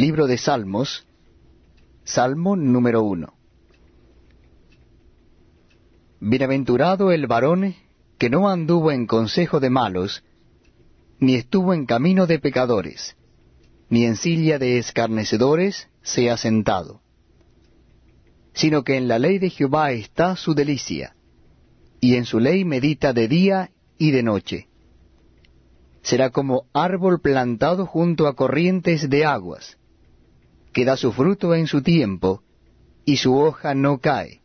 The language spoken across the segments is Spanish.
Libro de Salmos, Salmo número uno. Bienaventurado el varón que no anduvo en consejo de malos, ni estuvo en camino de pecadores, ni en silla de escarnecedores se ha sentado, sino que en la ley de Jehová está su delicia, y en su ley medita de día y de noche. Será como árbol plantado junto a corrientes de aguas, que da su fruto en su tiempo, y su hoja no cae,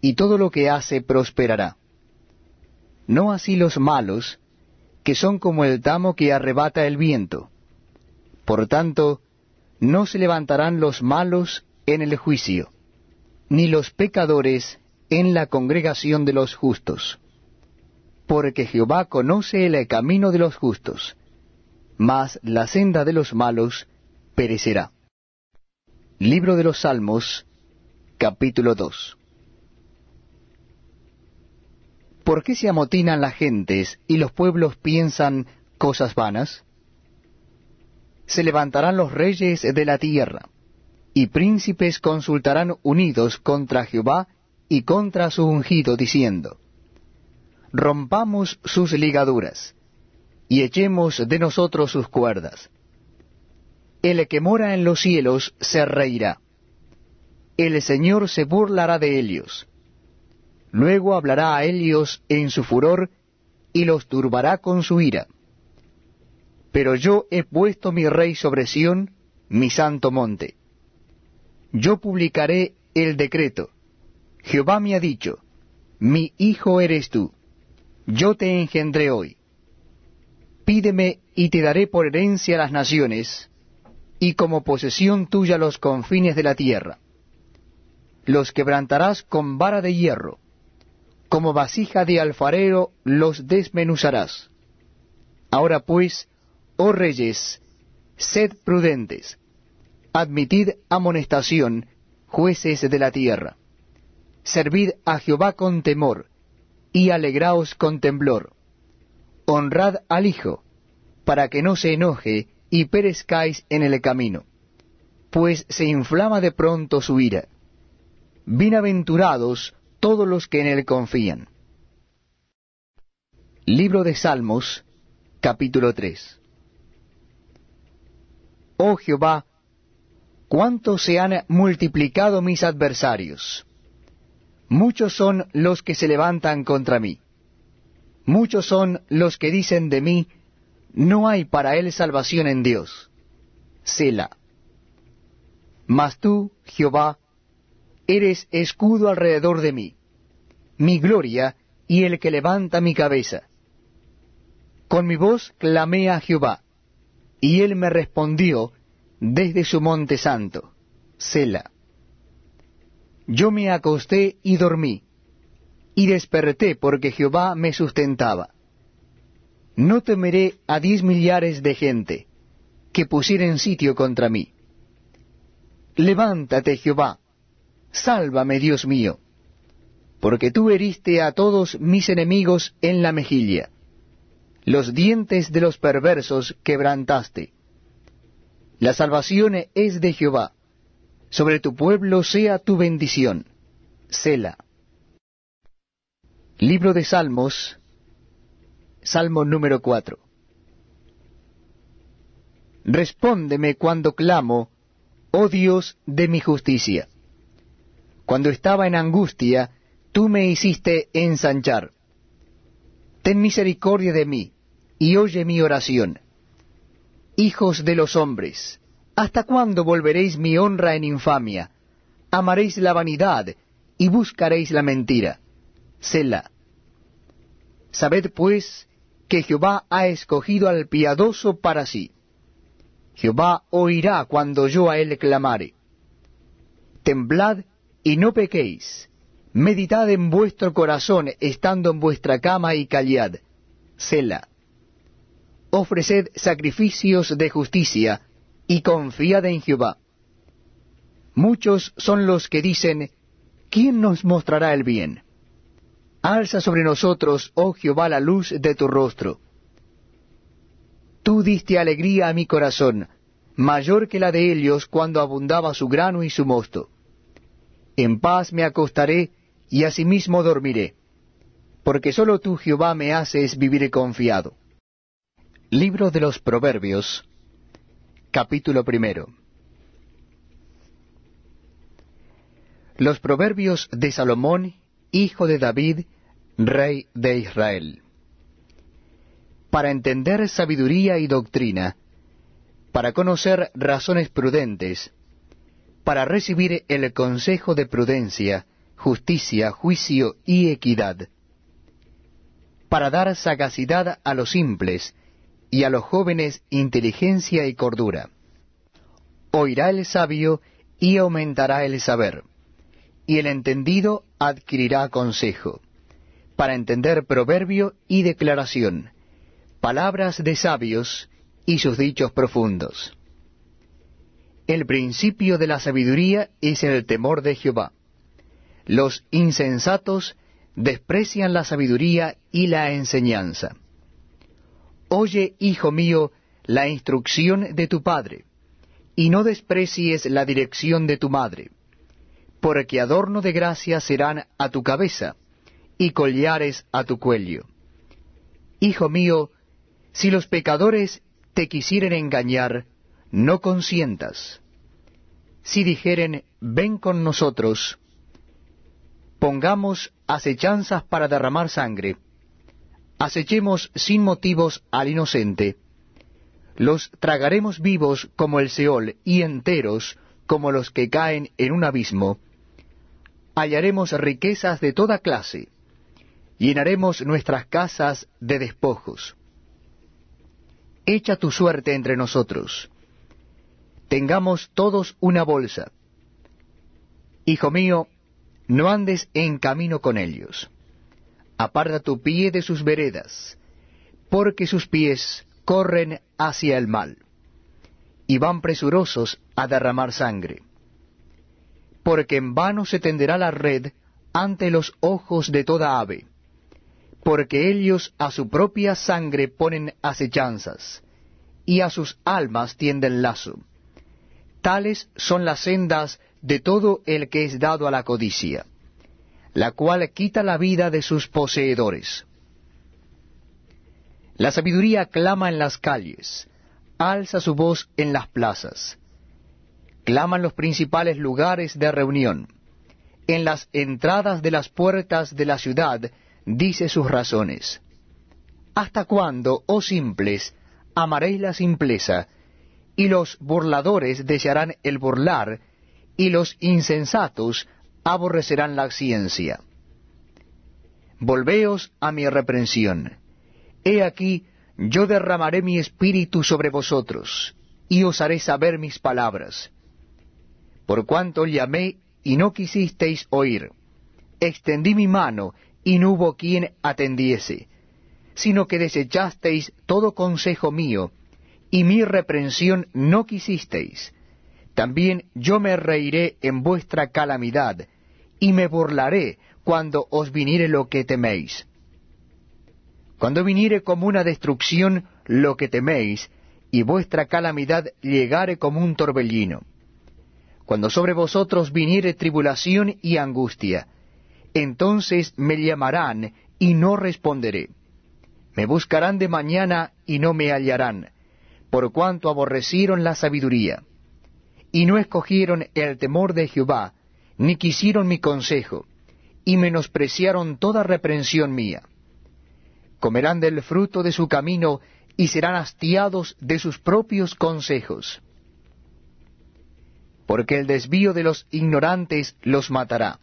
y todo lo que hace prosperará. No así los malos, que son como el tamo que arrebata el viento. Por tanto, no se levantarán los malos en el juicio, ni los pecadores en la congregación de los justos. Porque Jehová conoce el camino de los justos, mas la senda de los malos perecerá. Libro de los Salmos, capítulo 2. ¿Por qué se amotinan las gentes y los pueblos piensan cosas vanas? Se levantarán los reyes de la tierra, y príncipes consultarán unidos contra Jehová y contra su ungido, diciendo, Rompamos sus ligaduras, y echemos de nosotros sus cuerdas el que mora en los cielos se reirá. El Señor se burlará de Helios. Luego hablará a Helios en su furor y los turbará con su ira. Pero yo he puesto mi rey sobre Sión, mi santo monte. Yo publicaré el decreto. Jehová me ha dicho, mi hijo eres tú, yo te engendré hoy. Pídeme y te daré por herencia las naciones, y como posesión tuya los confines de la tierra. Los quebrantarás con vara de hierro, como vasija de alfarero los desmenuzarás. Ahora pues, oh reyes, sed prudentes, admitid amonestación, jueces de la tierra. Servid a Jehová con temor, y alegraos con temblor. Honrad al Hijo, para que no se enoje, y perezcáis en el camino, pues se inflama de pronto su ira. Bienaventurados todos los que en él confían. Libro de Salmos, capítulo 3. Oh Jehová, cuánto se han multiplicado mis adversarios. Muchos son los que se levantan contra mí. Muchos son los que dicen de mí, no hay para él salvación en Dios. Sela. Mas tú, Jehová, eres escudo alrededor de mí, mi gloria y el que levanta mi cabeza. Con mi voz clamé a Jehová, y él me respondió desde su monte santo, Sela. Yo me acosté y dormí, y desperté porque Jehová me sustentaba. No temeré a diez millares de gente que pusieren sitio contra mí. Levántate, Jehová, sálvame, Dios mío, porque tú heriste a todos mis enemigos en la mejilla, los dientes de los perversos quebrantaste. La salvación es de Jehová, sobre tu pueblo sea tu bendición. Sela. Libro de Salmos, Salmo número 4. Respóndeme cuando clamo, oh Dios de mi justicia. Cuando estaba en angustia, tú me hiciste ensanchar. Ten misericordia de mí, y oye mi oración. Hijos de los hombres, ¿hasta cuándo volveréis mi honra en infamia? Amaréis la vanidad y buscaréis la mentira. Selah. Sabed pues que Jehová ha escogido al piadoso para sí. Jehová oirá cuando yo a él clamare. Temblad y no pequéis. Meditad en vuestro corazón estando en vuestra cama y callad. Sela. Ofreced sacrificios de justicia y confiad en Jehová. Muchos son los que dicen, ¿quién nos mostrará el bien? Alza sobre nosotros, oh Jehová, la luz de tu rostro. Tú diste alegría a mi corazón, mayor que la de ellos cuando abundaba su grano y su mosto. En paz me acostaré y asimismo dormiré, porque sólo tú, Jehová, me haces vivir confiado. Libro de los Proverbios, capítulo primero. Los Proverbios de Salomón, hijo de David, rey de Israel. Para entender sabiduría y doctrina, para conocer razones prudentes, para recibir el consejo de prudencia, justicia, juicio y equidad, para dar sagacidad a los simples y a los jóvenes inteligencia y cordura. Oirá el sabio y aumentará el saber, y el entendido adquirirá consejo para entender proverbio y declaración, palabras de sabios y sus dichos profundos. El principio de la sabiduría es el temor de Jehová. Los insensatos desprecian la sabiduría y la enseñanza. Oye, hijo mío, la instrucción de tu padre, y no desprecies la dirección de tu madre, porque adorno de gracia serán a tu cabeza, y collares a tu cuello. Hijo mío, si los pecadores te quisieren engañar, no consientas. Si dijeren, ven con nosotros, pongamos acechanzas para derramar sangre, acechemos sin motivos al inocente, los tragaremos vivos como el Seol y enteros como los que caen en un abismo, hallaremos riquezas de toda clase, llenaremos nuestras casas de despojos. Echa tu suerte entre nosotros. Tengamos todos una bolsa. Hijo mío, no andes en camino con ellos. Aparta tu pie de sus veredas, porque sus pies corren hacia el mal, y van presurosos a derramar sangre. Porque en vano se tenderá la red ante los ojos de toda ave porque ellos a su propia sangre ponen acechanzas, y a sus almas tienden lazo. Tales son las sendas de todo el que es dado a la codicia, la cual quita la vida de sus poseedores. La sabiduría clama en las calles, alza su voz en las plazas, claman los principales lugares de reunión, en las entradas de las puertas de la ciudad, dice sus razones. ¿Hasta cuándo, oh simples, amaréis la simpleza, y los burladores desearán el burlar, y los insensatos aborrecerán la ciencia? Volveos a mi reprensión. He aquí, yo derramaré mi espíritu sobre vosotros, y os haré saber mis palabras. Por cuanto llamé y no quisisteis oír, extendí mi mano y no hubo quien atendiese, sino que desechasteis todo consejo mío, y mi reprensión no quisisteis. También yo me reiré en vuestra calamidad, y me burlaré cuando os viniere lo que teméis. Cuando viniere como una destrucción lo que teméis, y vuestra calamidad llegare como un torbellino. Cuando sobre vosotros viniere tribulación y angustia, entonces me llamarán y no responderé. Me buscarán de mañana y no me hallarán, por cuanto aborrecieron la sabiduría, y no escogieron el temor de Jehová, ni quisieron mi consejo, y menospreciaron toda reprensión mía. Comerán del fruto de su camino, y serán hastiados de sus propios consejos. Porque el desvío de los ignorantes los matará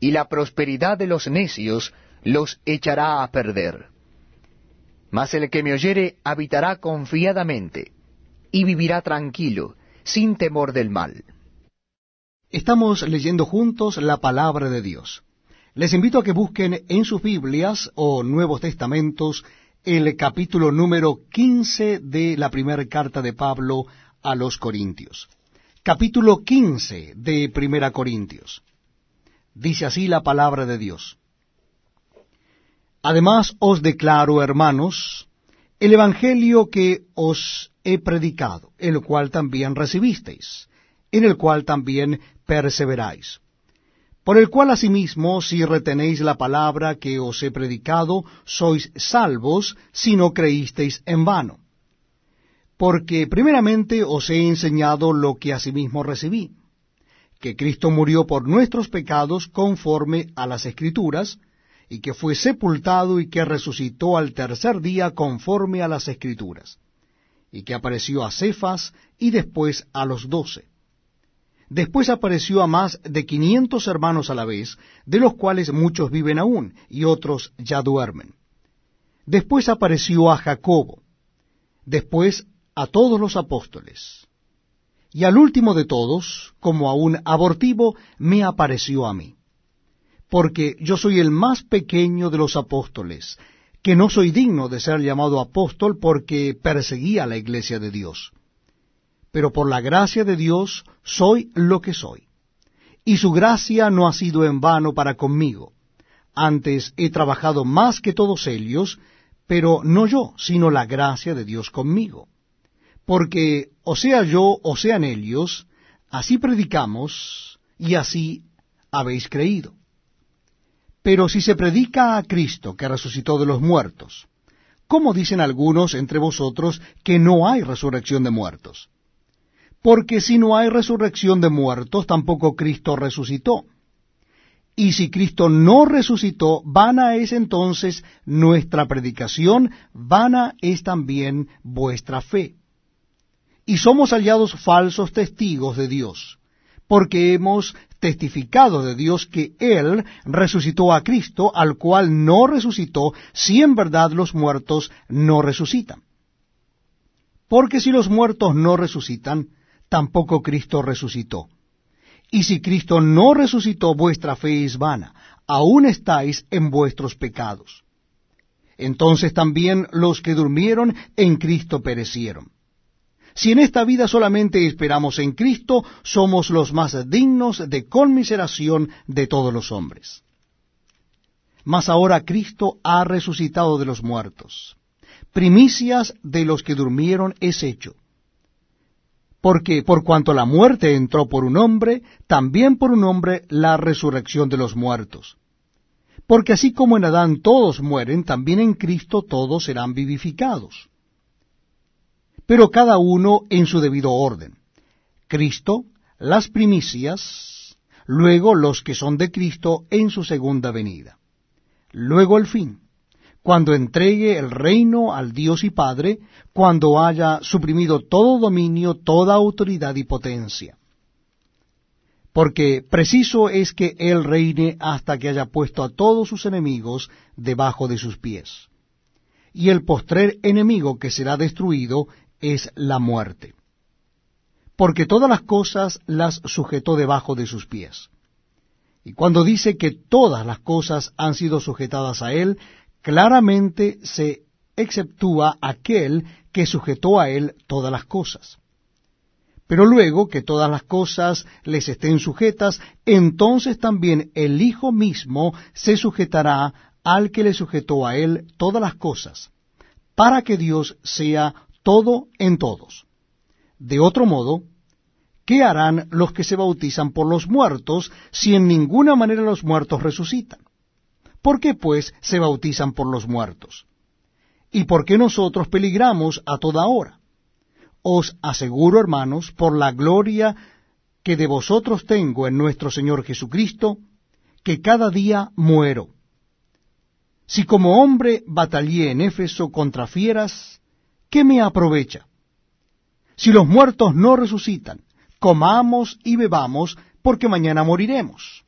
y la prosperidad de los necios los echará a perder. Mas el que me oyere habitará confiadamente, y vivirá tranquilo, sin temor del mal. Estamos leyendo juntos la palabra de Dios. Les invito a que busquen en sus Biblias o Nuevos Testamentos el capítulo número 15 de la primera carta de Pablo a los Corintios. Capítulo 15 de Primera Corintios. Dice así la palabra de Dios. Además os declaro, hermanos, el Evangelio que os he predicado, el cual también recibisteis, en el cual también perseveráis. Por el cual asimismo, si retenéis la palabra que os he predicado, sois salvos si no creísteis en vano. Porque primeramente os he enseñado lo que asimismo recibí que Cristo murió por nuestros pecados conforme a las Escrituras, y que fue sepultado y que resucitó al tercer día conforme a las Escrituras, y que apareció a Cefas y después a los doce. Después apareció a más de quinientos hermanos a la vez, de los cuales muchos viven aún y otros ya duermen. Después apareció a Jacobo, después a todos los apóstoles y al último de todos, como a un abortivo, me apareció a mí. Porque yo soy el más pequeño de los apóstoles, que no soy digno de ser llamado apóstol porque perseguía la iglesia de Dios. Pero por la gracia de Dios soy lo que soy. Y su gracia no ha sido en vano para conmigo. Antes he trabajado más que todos ellos, pero no yo, sino la gracia de Dios conmigo. Porque o sea yo o sean ellos, así predicamos y así habéis creído. Pero si se predica a Cristo que resucitó de los muertos, ¿cómo dicen algunos entre vosotros que no hay resurrección de muertos? Porque si no hay resurrección de muertos, tampoco Cristo resucitó. Y si Cristo no resucitó, vana es entonces nuestra predicación, vana es también vuestra fe y somos hallados falsos testigos de Dios, porque hemos testificado de Dios que Él resucitó a Cristo, al cual no resucitó, si en verdad los muertos no resucitan. Porque si los muertos no resucitan, tampoco Cristo resucitó. Y si Cristo no resucitó, vuestra fe es vana, aún estáis en vuestros pecados. Entonces también los que durmieron en Cristo perecieron. Si en esta vida solamente esperamos en Cristo, somos los más dignos de conmiseración de todos los hombres. Mas ahora Cristo ha resucitado de los muertos. Primicias de los que durmieron es hecho. Porque por cuanto la muerte entró por un hombre, también por un hombre la resurrección de los muertos. Porque así como en Adán todos mueren, también en Cristo todos serán vivificados pero cada uno en su debido orden. Cristo, las primicias, luego los que son de Cristo en su segunda venida. Luego el fin, cuando entregue el reino al Dios y Padre, cuando haya suprimido todo dominio, toda autoridad y potencia. Porque preciso es que Él reine hasta que haya puesto a todos sus enemigos debajo de sus pies y el postrer enemigo que será destruido es la muerte. Porque todas las cosas las sujetó debajo de sus pies. Y cuando dice que todas las cosas han sido sujetadas a él, claramente se exceptúa aquel que sujetó a él todas las cosas. Pero luego que todas las cosas les estén sujetas, entonces también el Hijo mismo se sujetará al que le sujetó a él todas las cosas, para que Dios sea todo en todos. De otro modo, ¿qué harán los que se bautizan por los muertos si en ninguna manera los muertos resucitan? ¿Por qué, pues, se bautizan por los muertos? ¿Y por qué nosotros peligramos a toda hora? Os aseguro, hermanos, por la gloria que de vosotros tengo en nuestro Señor Jesucristo, que cada día muero. Si como hombre batallé en Éfeso contra fieras, ¿qué me aprovecha? Si los muertos no resucitan, comamos y bebamos, porque mañana moriremos.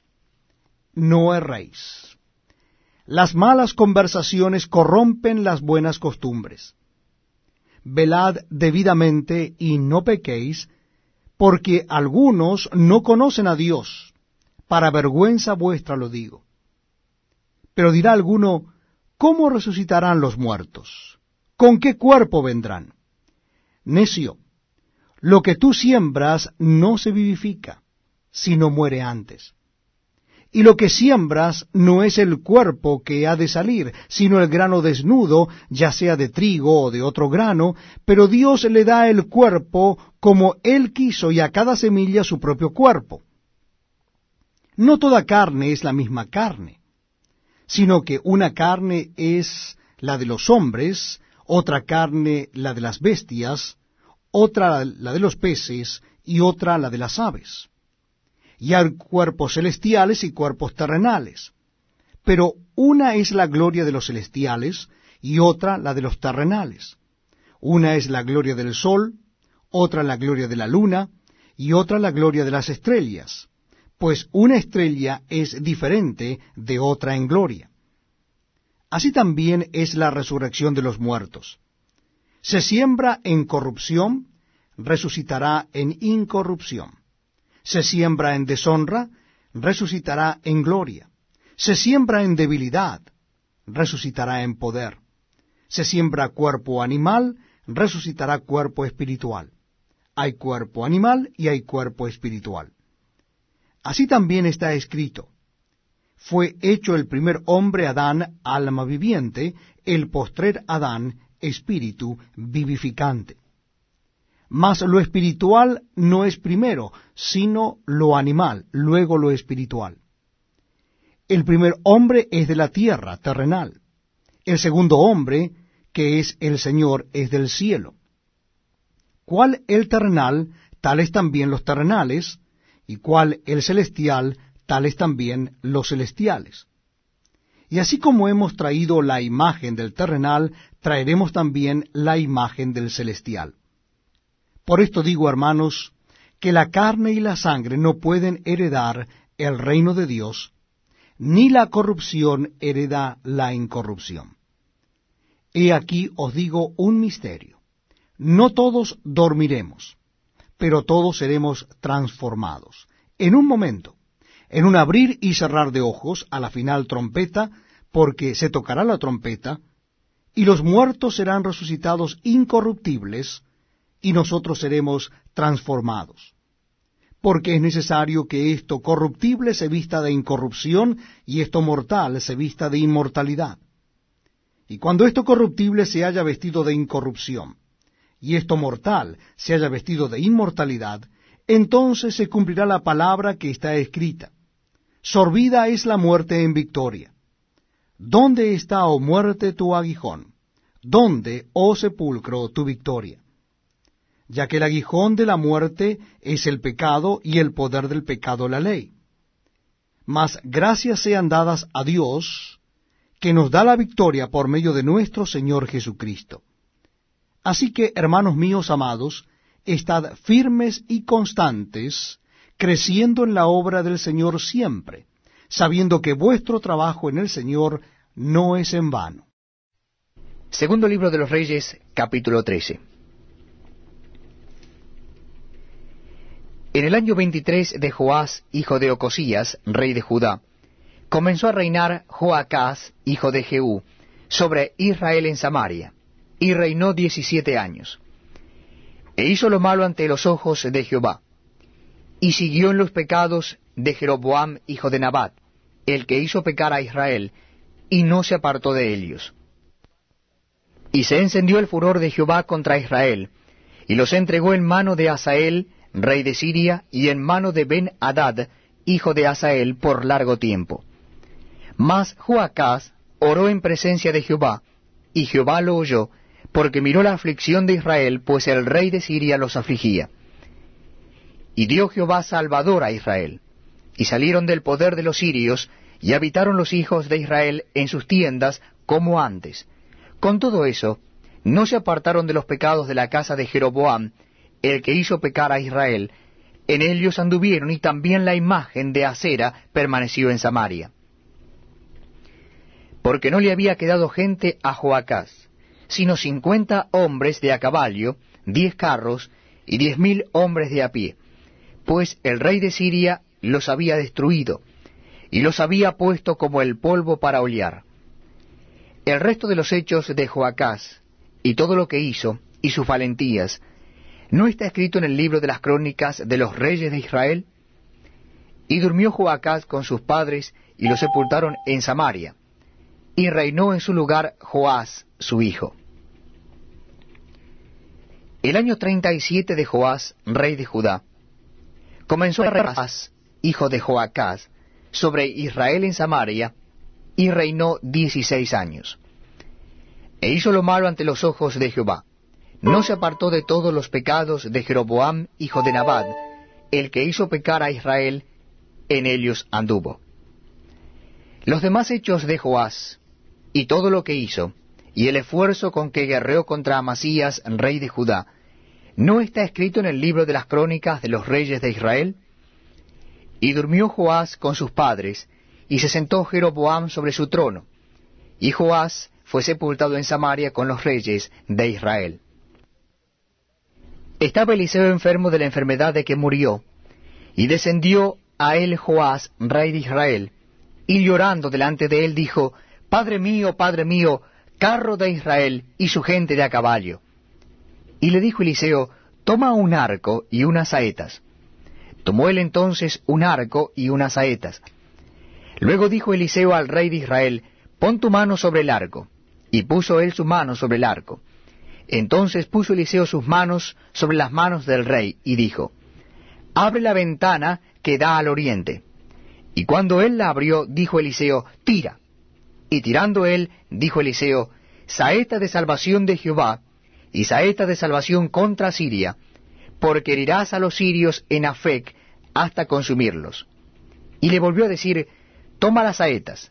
No erréis. Las malas conversaciones corrompen las buenas costumbres. Velad debidamente y no pequéis, porque algunos no conocen a Dios. Para vergüenza vuestra lo digo. Pero dirá alguno, ¿cómo resucitarán los muertos? ¿con qué cuerpo vendrán? Necio, lo que tú siembras no se vivifica, sino muere antes. Y lo que siembras no es el cuerpo que ha de salir, sino el grano desnudo, ya sea de trigo o de otro grano, pero Dios le da el cuerpo como Él quiso y a cada semilla su propio cuerpo. No toda carne es la misma carne, sino que una carne es la de los hombres, otra carne la de las bestias, otra la de los peces y otra la de las aves. Y hay cuerpos celestiales y cuerpos terrenales. Pero una es la gloria de los celestiales y otra la de los terrenales. Una es la gloria del sol, otra la gloria de la luna y otra la gloria de las estrellas, pues una estrella es diferente de otra en gloria. Así también es la resurrección de los muertos. Se siembra en corrupción, resucitará en incorrupción. Se siembra en deshonra, resucitará en gloria. Se siembra en debilidad, resucitará en poder. Se siembra cuerpo animal, resucitará cuerpo espiritual. Hay cuerpo animal y hay cuerpo espiritual. Así también está escrito, fue hecho el primer hombre Adán alma viviente, el postrer Adán espíritu vivificante. Mas lo espiritual no es primero, sino lo animal, luego lo espiritual. El primer hombre es de la tierra, terrenal. El segundo hombre, que es el Señor, es del cielo. ¿Cuál el terrenal? Tales también los terrenales, y cuál el celestial, tales también los celestiales. Y así como hemos traído la imagen del terrenal, traeremos también la imagen del celestial. Por esto digo, hermanos, que la carne y la sangre no pueden heredar el reino de Dios, ni la corrupción hereda la incorrupción. He aquí os digo un misterio. No todos dormiremos, pero todos seremos transformados, en un momento, en un abrir y cerrar de ojos a la final trompeta, porque se tocará la trompeta, y los muertos serán resucitados incorruptibles, y nosotros seremos transformados. Porque es necesario que esto corruptible se vista de incorrupción y esto mortal se vista de inmortalidad. Y cuando esto corruptible se haya vestido de incorrupción y esto mortal se haya vestido de inmortalidad, entonces se cumplirá la palabra que está escrita sorbida es la muerte en victoria. ¿Dónde está, oh muerte, tu aguijón? ¿Dónde, oh sepulcro, tu victoria? Ya que el aguijón de la muerte es el pecado y el poder del pecado la ley. Mas gracias sean dadas a Dios, que nos da la victoria por medio de nuestro Señor Jesucristo. Así que, hermanos míos amados, estad firmes y constantes, creciendo en la obra del Señor siempre, sabiendo que vuestro trabajo en el Señor no es en vano. Segundo libro de los Reyes, capítulo 13. En el año 23 de Joás, hijo de Ocosías, rey de Judá, comenzó a reinar Joacás, hijo de Jehú, sobre Israel en Samaria, y reinó diecisiete años. E hizo lo malo ante los ojos de Jehová y siguió en los pecados de Jeroboam, hijo de Nabat, el que hizo pecar a Israel, y no se apartó de ellos. Y se encendió el furor de Jehová contra Israel, y los entregó en mano de Asael, rey de Siria, y en mano de Ben-Hadad, hijo de Asael, por largo tiempo. Mas Joacás oró en presencia de Jehová, y Jehová lo oyó, porque miró la aflicción de Israel, pues el rey de Siria los afligía. Y dio Jehová Salvador a Israel. Y salieron del poder de los sirios, y habitaron los hijos de Israel en sus tiendas como antes. Con todo eso, no se apartaron de los pecados de la casa de Jeroboam, el que hizo pecar a Israel, en ellos anduvieron y también la imagen de acera permaneció en Samaria. Porque no le había quedado gente a Joacás, sino cincuenta hombres de a caballo, diez carros y diez mil hombres de a pie pues el rey de Siria los había destruido, y los había puesto como el polvo para olear. El resto de los hechos de Joacás, y todo lo que hizo, y sus valentías, ¿no está escrito en el libro de las crónicas de los reyes de Israel? Y durmió Joacás con sus padres, y lo sepultaron en Samaria, y reinó en su lugar Joás, su hijo. El año 37 de Joás, rey de Judá, comenzó a hijo de Joacás, sobre Israel en Samaria, y reinó dieciséis años. E hizo lo malo ante los ojos de Jehová. No se apartó de todos los pecados de Jeroboam, hijo de Nabad, el que hizo pecar a Israel, en ellos anduvo. Los demás hechos de Joás, y todo lo que hizo, y el esfuerzo con que guerreó contra Amasías, rey de Judá, ¿No está escrito en el libro de las crónicas de los reyes de Israel? Y durmió Joás con sus padres, y se sentó Jeroboam sobre su trono, y Joás fue sepultado en Samaria con los reyes de Israel. Estaba Eliseo enfermo de la enfermedad de que murió, y descendió a él Joás, rey de Israel, y llorando delante de él dijo, Padre mío, Padre mío, carro de Israel y su gente de a caballo. Y le dijo Eliseo, toma un arco y unas saetas. Tomó él entonces un arco y unas saetas. Luego dijo Eliseo al rey de Israel, pon tu mano sobre el arco. Y puso él su mano sobre el arco. Entonces puso Eliseo sus manos sobre las manos del rey y dijo, Abre la ventana que da al oriente. Y cuando él la abrió, dijo Eliseo, Tira. Y tirando él, dijo Eliseo, Saeta de salvación de Jehová, y saetas de salvación contra Siria, porque herirás a los sirios en Afec hasta consumirlos. Y le volvió a decir, toma las saetas.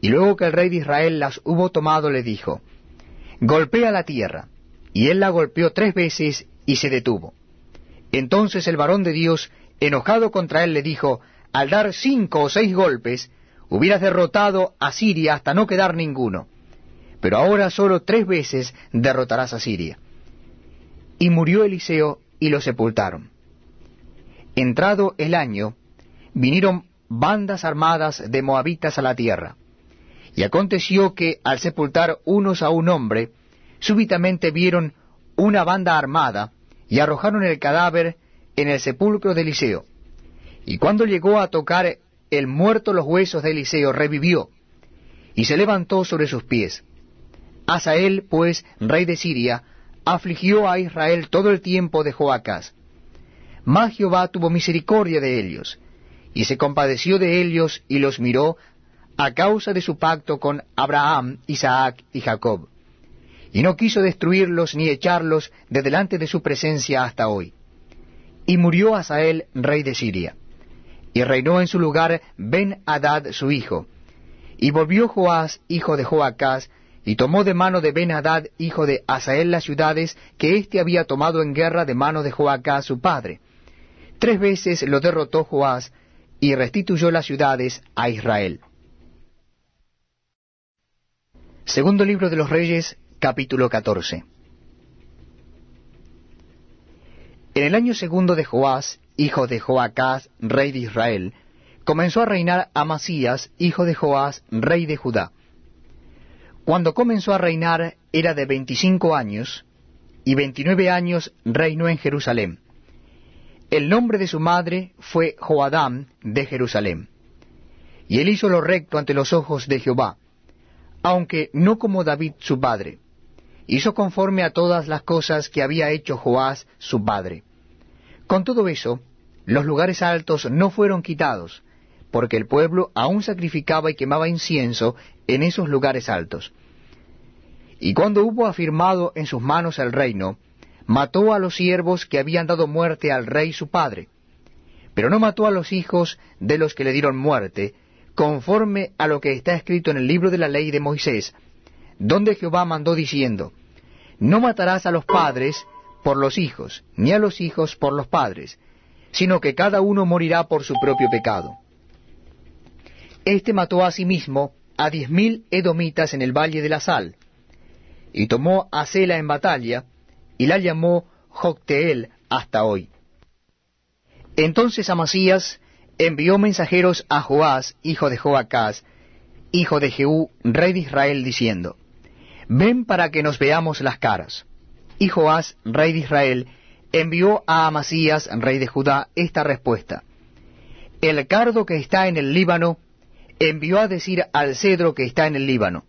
Y luego que el rey de Israel las hubo tomado, le dijo, golpea la tierra. Y él la golpeó tres veces y se detuvo. Entonces el varón de Dios, enojado contra él, le dijo, al dar cinco o seis golpes, hubieras derrotado a Siria hasta no quedar ninguno pero ahora solo tres veces derrotarás a Siria. Y murió Eliseo y lo sepultaron. Entrado el año, vinieron bandas armadas de moabitas a la tierra. Y aconteció que al sepultar unos a un hombre, súbitamente vieron una banda armada y arrojaron el cadáver en el sepulcro de Eliseo. Y cuando llegó a tocar el muerto los huesos de Eliseo, revivió y se levantó sobre sus pies. Asael, pues, rey de Siria, afligió a Israel todo el tiempo de Joacas. Mas Jehová tuvo misericordia de ellos, y se compadeció de ellos y los miró a causa de su pacto con Abraham, Isaac y Jacob. Y no quiso destruirlos ni echarlos de delante de su presencia hasta hoy. Y murió Asael, rey de Siria. Y reinó en su lugar Ben-Hadad su hijo. Y volvió Joás, hijo de Joacás, y tomó de mano de Ben-Hadad, hijo de Asael, las ciudades que éste había tomado en guerra de mano de Joacá, su padre. Tres veces lo derrotó Joás, y restituyó las ciudades a Israel. Segundo libro de los Reyes, capítulo 14. En el año segundo de Joás, hijo de Joacás, rey de Israel, comenzó a reinar Amasías, hijo de Joás, rey de Judá. Cuando comenzó a reinar era de veinticinco años, y veintinueve años reinó en Jerusalén. El nombre de su madre fue Joadam de Jerusalén. Y él hizo lo recto ante los ojos de Jehová, aunque no como David su padre. Hizo conforme a todas las cosas que había hecho Joás su padre. Con todo eso, los lugares altos no fueron quitados, porque el pueblo aún sacrificaba y quemaba incienso en esos lugares altos. Y cuando hubo afirmado en sus manos el reino, mató a los siervos que habían dado muerte al rey su padre, pero no mató a los hijos de los que le dieron muerte, conforme a lo que está escrito en el libro de la ley de Moisés, donde Jehová mandó diciendo, No matarás a los padres por los hijos, ni a los hijos por los padres, sino que cada uno morirá por su propio pecado. Este mató a sí mismo a diez mil edomitas en el valle de la sal. Y tomó a Sela en batalla, y la llamó Jocteel hasta hoy. Entonces Amasías envió mensajeros a Joás, hijo de Joacás, hijo de Jeú, rey de Israel, diciendo, Ven para que nos veamos las caras. Y Joás, rey de Israel, envió a Amasías, rey de Judá, esta respuesta. El cardo que está en el Líbano envió a decir al cedro que está en el Líbano,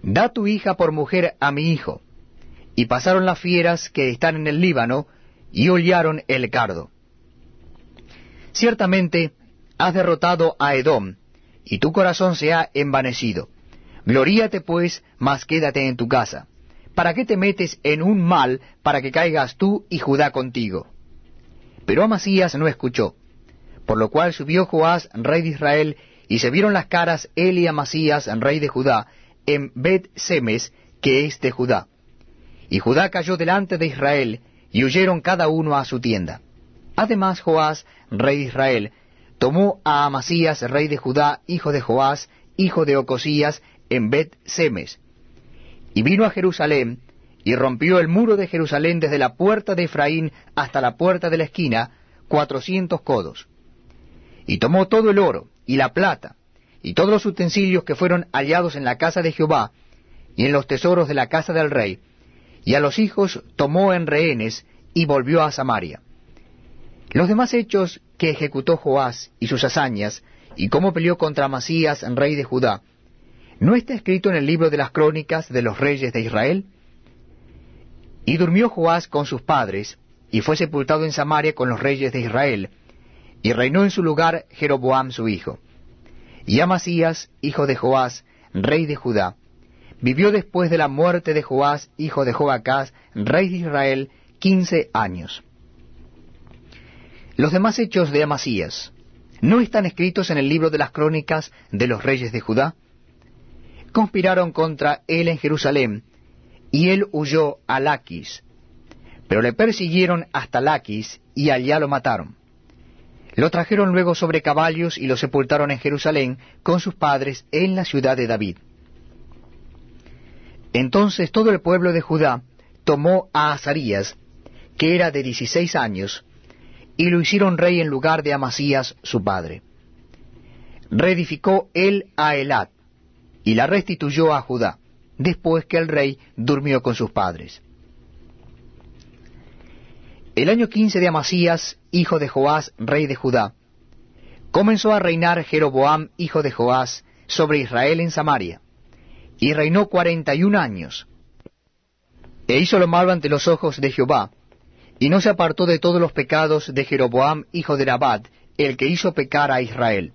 Da tu hija por mujer a mi hijo. Y pasaron las fieras que están en el Líbano, y hollaron el cardo. Ciertamente has derrotado a Edom, y tu corazón se ha envanecido. Gloríate pues, mas quédate en tu casa. ¿Para qué te metes en un mal para que caigas tú y Judá contigo? Pero Amasías no escuchó, por lo cual subió Joás, rey de Israel, y se vieron las caras él y Amasías, rey de Judá, en Bet-Semes, que es de Judá. Y Judá cayó delante de Israel, y huyeron cada uno a su tienda. Además Joás, rey de Israel, tomó a Amasías, rey de Judá, hijo de Joás, hijo de Ocosías, en Bet-Semes. Y vino a Jerusalén, y rompió el muro de Jerusalén desde la puerta de Efraín hasta la puerta de la esquina, cuatrocientos codos. Y tomó todo el oro, y la plata, y todos los utensilios que fueron hallados en la casa de Jehová, y en los tesoros de la casa del rey, y a los hijos tomó en rehenes, y volvió a Samaria. Los demás hechos que ejecutó Joás, y sus hazañas, y cómo peleó contra Masías, rey de Judá, ¿no está escrito en el libro de las crónicas de los reyes de Israel? Y durmió Joás con sus padres, y fue sepultado en Samaria con los reyes de Israel, y reinó en su lugar Jeroboam su hijo. Y Amasías, hijo de Joás, rey de Judá, vivió después de la muerte de Joás, hijo de Joacás, rey de Israel, quince años. Los demás hechos de Amasías no están escritos en el libro de las crónicas de los reyes de Judá. Conspiraron contra él en Jerusalén, y él huyó a Laquis, pero le persiguieron hasta Laquis y allá lo mataron. Lo trajeron luego sobre caballos y lo sepultaron en Jerusalén con sus padres en la ciudad de David. Entonces todo el pueblo de Judá tomó a Azarías, que era de dieciséis años, y lo hicieron rey en lugar de Amasías su padre. Reedificó él a Elad y la restituyó a Judá, después que el rey durmió con sus padres. El año quince de Amasías, hijo de Joás, rey de Judá, comenzó a reinar Jeroboam, hijo de Joás, sobre Israel en Samaria, y reinó cuarenta y un años. E hizo lo malo ante los ojos de Jehová, y no se apartó de todos los pecados de Jeroboam, hijo de Nabat, el que hizo pecar a Israel.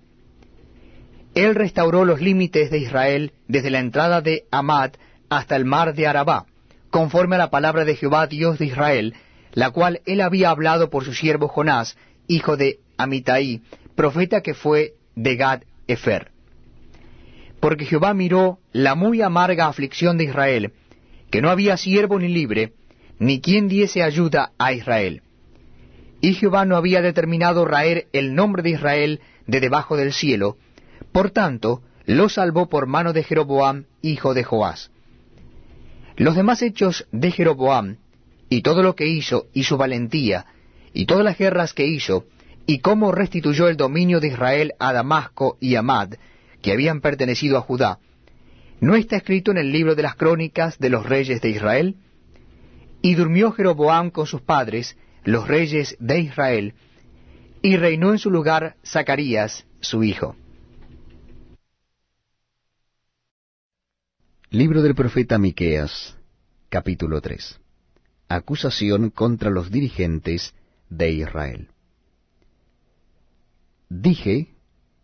Él restauró los límites de Israel desde la entrada de Amad hasta el mar de Arabá, conforme a la palabra de Jehová Dios de Israel, la cual él había hablado por su siervo Jonás, hijo de Amitai, profeta que fue de Gad Efer. Porque Jehová miró la muy amarga aflicción de Israel, que no había siervo ni libre, ni quien diese ayuda a Israel. Y Jehová no había determinado raer el nombre de Israel de debajo del cielo, por tanto, lo salvó por mano de Jeroboam, hijo de Joás. Los demás hechos de Jeroboam, y todo lo que hizo, y su valentía, y todas las guerras que hizo, y cómo restituyó el dominio de Israel a Damasco y Amad, que habían pertenecido a Judá, ¿no está escrito en el libro de las crónicas de los reyes de Israel? Y durmió Jeroboam con sus padres, los reyes de Israel, y reinó en su lugar Zacarías, su hijo. Libro del profeta Miqueas, capítulo 3 acusación contra los dirigentes de Israel. Dije,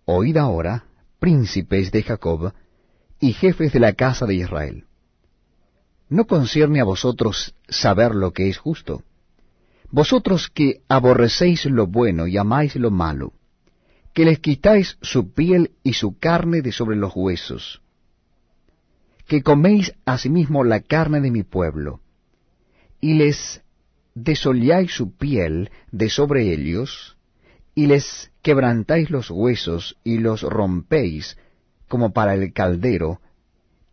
oíd ahora, príncipes de Jacob, y jefes de la casa de Israel. ¿No concierne a vosotros saber lo que es justo? Vosotros que aborrecéis lo bueno y amáis lo malo, que les quitáis su piel y su carne de sobre los huesos, que coméis asimismo la carne de mi pueblo, y les desolláis su piel de sobre ellos, y les quebrantáis los huesos y los rompéis como para el caldero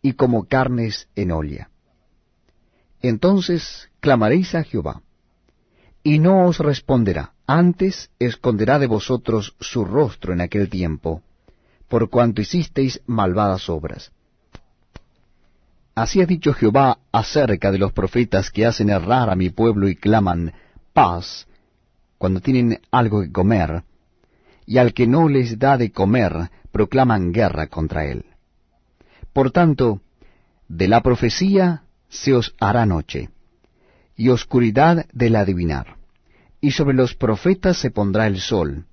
y como carnes en olla. Entonces clamaréis a Jehová, y no os responderá, antes esconderá de vosotros su rostro en aquel tiempo, por cuanto hicisteis malvadas obras. Así ha dicho Jehová acerca de los profetas que hacen errar a mi pueblo y claman paz cuando tienen algo que comer, y al que no les da de comer proclaman guerra contra él. Por tanto, de la profecía se os hará noche, y oscuridad del adivinar, y sobre los profetas se pondrá el sol,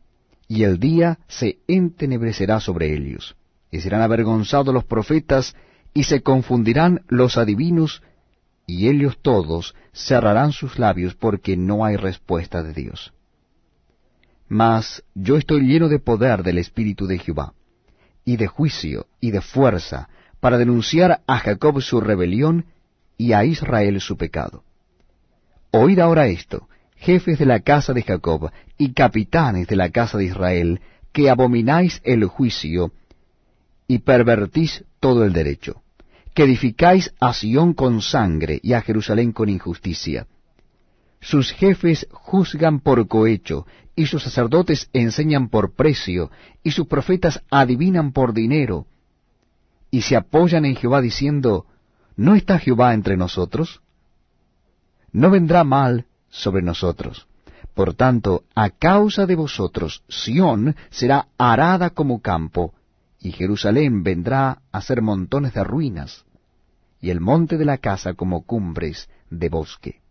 y el día se entenebrecerá sobre ellos, y serán avergonzados los profetas y se confundirán los adivinos, y ellos todos cerrarán sus labios porque no hay respuesta de Dios. Mas yo estoy lleno de poder del Espíritu de Jehová, y de juicio y de fuerza, para denunciar a Jacob su rebelión y a Israel su pecado. Oíd ahora esto, jefes de la casa de Jacob y capitanes de la casa de Israel, que abomináis el juicio y pervertís todo el derecho que edificáis a Sión con sangre y a Jerusalén con injusticia. Sus jefes juzgan por cohecho, y sus sacerdotes enseñan por precio, y sus profetas adivinan por dinero, y se apoyan en Jehová diciendo, ¿no está Jehová entre nosotros? No vendrá mal sobre nosotros. Por tanto, a causa de vosotros, Sión será arada como campo, y Jerusalén vendrá a ser montones de ruinas, y el monte de la casa como cumbres de bosque.